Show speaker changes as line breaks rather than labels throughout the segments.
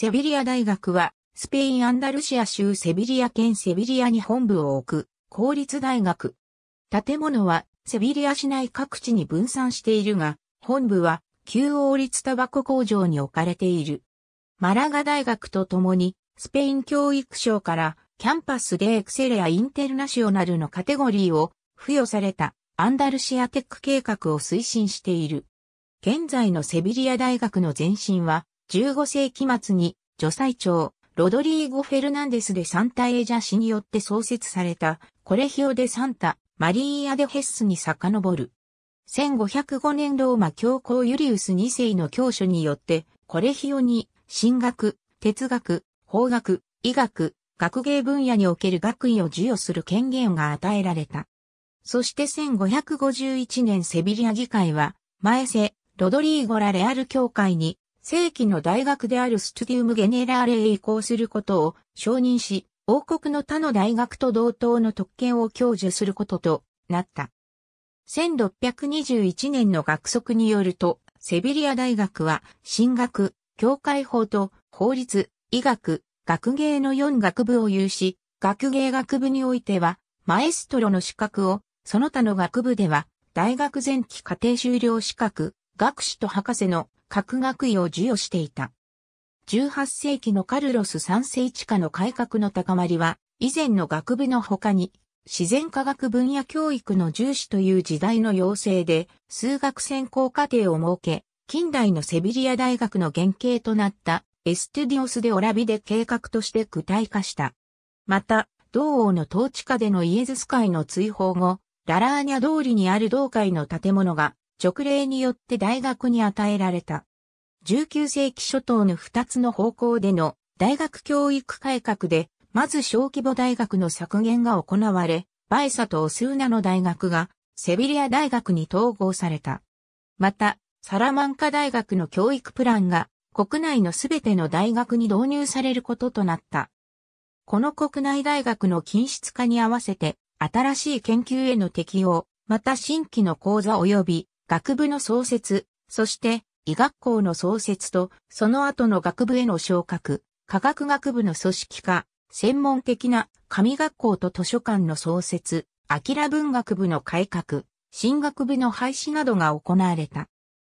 セビリア大学は、スペイン・アンダルシア州セビリア県セビリアに本部を置く、公立大学。建物は、セビリア市内各地に分散しているが、本部は、旧王立タバコ工場に置かれている。マラガ大学とともに、スペイン教育省から、キャンパスでエクセレア・インテルナショナルのカテゴリーを付与されたアンダルシアテック計画を推進している。現在のセビリア大学の前身は15世紀末に、女祭長、ロドリーゴ・フェルナンデスでサンタ・エージャ氏によって創設された、コレヒオ・デ・サンタ、マリーア・デ・ヘッスに遡る。1505年ローマ教皇ユリウス2世の教書によって、コレヒオに、神学、哲学、法学、医学、学芸分野における学位を授与する権限が与えられた。そして1551年セビリア議会は、前世、ロドリーゴ・ラ・レアル教会に、正規の大学であるスチュディウムゲネラーレへ移行することを承認し、王国の他の大学と同等の特権を享受することとなった。1621年の学則によると、セビリア大学は、進学、教会法と法律、医学、学芸の4学部を有し、学芸学部においては、マエストロの資格を、その他の学部では、大学前期家庭修了資格、学士と博士の格学位を授与していた。18世紀のカルロス3世地下の改革の高まりは、以前の学部の他に、自然科学分野教育の重視という時代の要請で、数学専攻課程を設け、近代のセビリア大学の原型となったエステディオスでオラビで計画として具体化した。また、同王の統治下でのイエズス会の追放後、ララーニャ通りにある同会の建物が直令によって大学に与えられた。19世紀初頭の2つの方向での大学教育改革で、まず小規模大学の削減が行われ、バイサとオスーナの大学がセビリア大学に統合された。また、サラマンカ大学の教育プランが国内のすべての大学に導入されることとなった。この国内大学の均質化に合わせて新しい研究への適用、また新規の講座及び学部の創設、そして医学校の創設と、その後の学部への昇格、科学学部の組織化、専門的な紙学校と図書館の創設、アキラ文学部の改革、進学部の廃止などが行われた。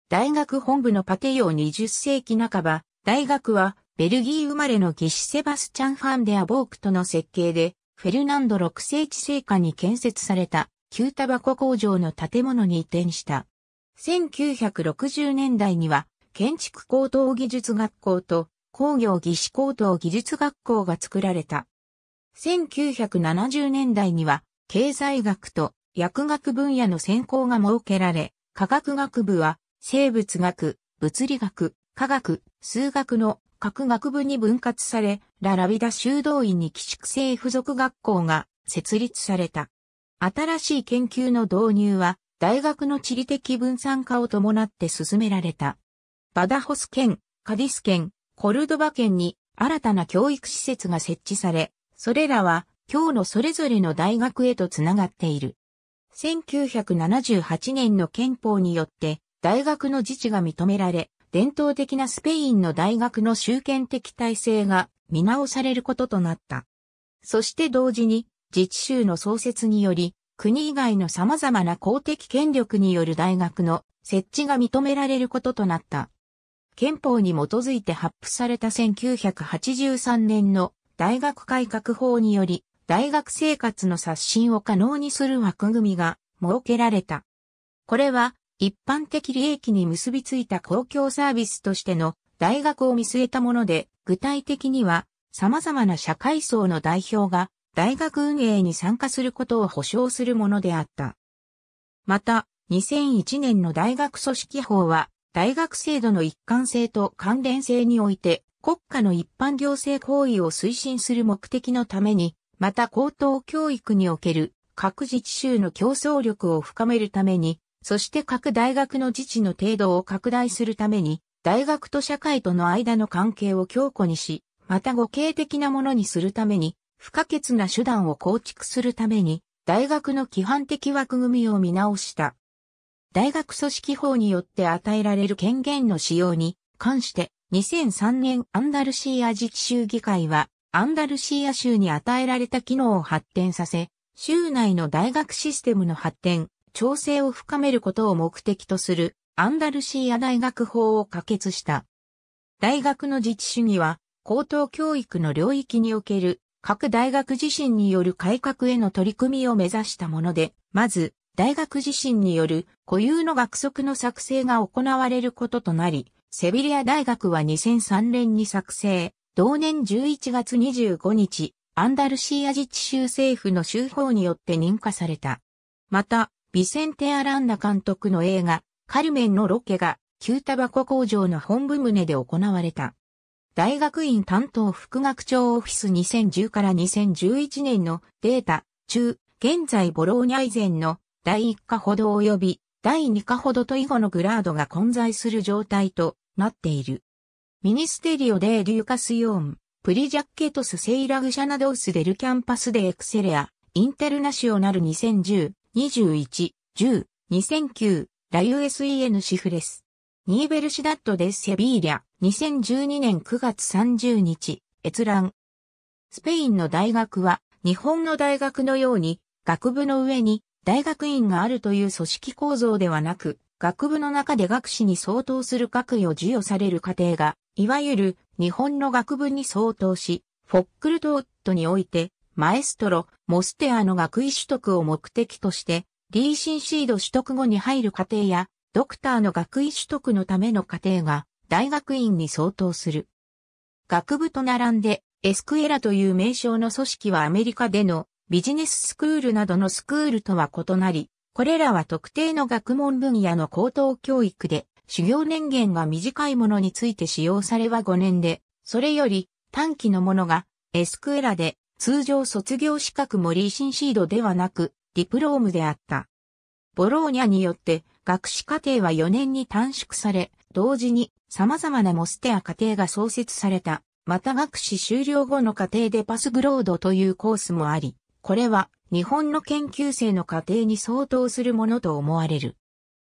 大学本部のパテヨー20世紀半ば、大学はベルギー生まれのギシセバスチャン・ファンデア・ボークとの設計で、フェルナンド6世紀世下に建設された、旧タバコ工場の建物に移転した。1960年代には、建築高等技術学校と工業技師高等技術学校が作られた。1970年代には、経済学と薬学分野の専攻が設けられ、科学学部は生物学、物理学、科学、数学の各学部に分割され、ララビダ修道院に寄宿制附属学校が設立された。新しい研究の導入は大学の地理的分散化を伴って進められた。バダホス県、カディス県、コルドバ県に新たな教育施設が設置され、それらは今日のそれぞれの大学へとつながっている。1978年の憲法によって大学の自治が認められ、伝統的なスペインの大学の集権的体制が見直されることとなった。そして同時に自治州の創設により国以外の様々な公的権力による大学の設置が認められることとなった。憲法に基づいて発布された1983年の大学改革法により、大学生活の刷新を可能にする枠組みが設けられた。これは一般的利益に結びついた公共サービスとしての大学を見据えたもので、具体的には様々な社会層の代表が大学運営に参加することを保障するものであった。また、2001年の大学組織法は、大学制度の一貫性と関連性において、国家の一般行政行為を推進する目的のために、また高等教育における各自治州の競争力を深めるために、そして各大学の自治の程度を拡大するために、大学と社会との間の関係を強固にし、また互恵的なものにするために、不可欠な手段を構築するために、大学の規範的枠組みを見直した。大学組織法によって与えられる権限の使用に関して、2003年アンダルシーア自治州議会は、アンダルシーア州に与えられた機能を発展させ、州内の大学システムの発展、調整を深めることを目的とするアンダルシーア大学法を可決した。大学の自治主義は、高等教育の領域における各大学自身による改革への取り組みを目指したもので、まず、大学自身による固有の学則の作成が行われることとなり、セビリア大学は2003年に作成、同年11月25日、アンダルシーア自治州政府の州法によって認可された。また、ビセンテ・アランダ監督の映画、カルメンのロケが、旧タバコ工場の本部棟で行われた。大学院担当副学長オフィス2010から2011年のデータ中、現在ボローニャ以前の第1課ほど及び第2課ほどと以後のグラードが混在する状態となっている。ミニステリオでデューカスヨーン、プリジャッケトスセイラグシャナドウスデルキャンパスでエクセレア、インテルナショナル2010、21、10、2009、ラ USEN シフレス。ニーベルシダット・デ・セビーリャ、2012年9月30日、閲覧。スペインの大学は、日本の大学のように、学部の上に大学院があるという組織構造ではなく、学部の中で学士に相当する学位を授与される過程が、いわゆる日本の学部に相当し、フォックルトーットにおいて、マエストロ、モステアの学位取得を目的として、リーシンシード取得後に入る過程や、ドクターの学位取得のための過程が大学院に相当する。学部と並んでエスクエラという名称の組織はアメリカでのビジネススクールなどのスクールとは異なり、これらは特定の学問分野の高等教育で、修行年限が短いものについて使用されは5年で、それより短期のものがエスクエラで通常卒業資格もリーシンシードではなくディプロームであった。ボローニャによって学士課程は4年に短縮され、同時に様々なモステア課程が創設された。また学士修了後の課程でパスグロードというコースもあり、これは日本の研究生の過程に相当するものと思われる。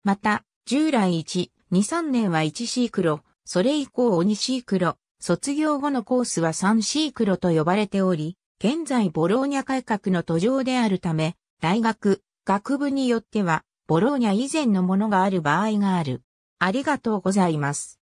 また、従来1、2、3年は1シークロ、それ以降2シークロ、卒業後のコースは3シークロと呼ばれており、現在ボローニャ改革の途上であるため、大学、学部によってはボローニャ以前のものがある場合がある。ありがとうございます。